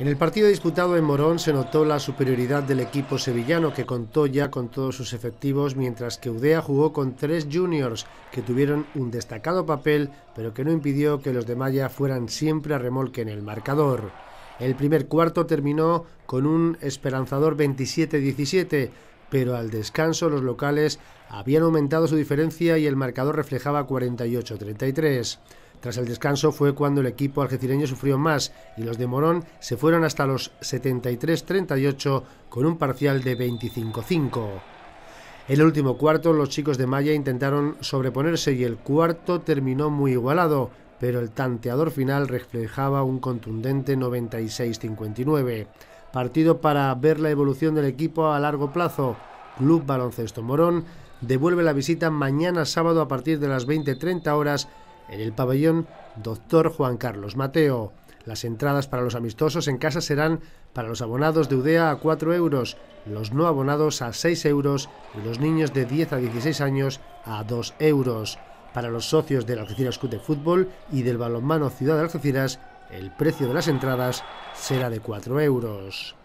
En el partido disputado en Morón se notó la superioridad del equipo sevillano que contó ya con todos sus efectivos mientras que Udea jugó con tres juniors que tuvieron un destacado papel pero que no impidió que los de Maya fueran siempre a remolque en el marcador. El primer cuarto terminó con un esperanzador 27-17 pero al descanso los locales habían aumentado su diferencia y el marcador reflejaba 48-33. Tras el descanso fue cuando el equipo algecireño sufrió más y los de Morón se fueron hasta los 73-38 con un parcial de 25-5. En el último cuarto los chicos de Maya intentaron sobreponerse y el cuarto terminó muy igualado, pero el tanteador final reflejaba un contundente 96-59. Partido para ver la evolución del equipo a largo plazo. Club Baloncesto Morón devuelve la visita mañana sábado a partir de las 20-30 horas en el pabellón Doctor Juan Carlos Mateo. Las entradas para los amistosos en casa serán para los abonados de UDEA a 4 euros, los no abonados a 6 euros y los niños de 10 a 16 años a 2 euros. Para los socios del Algeciras Club de Fútbol y del Balonmano Ciudad de Algeciras, el precio de las entradas será de 4 euros.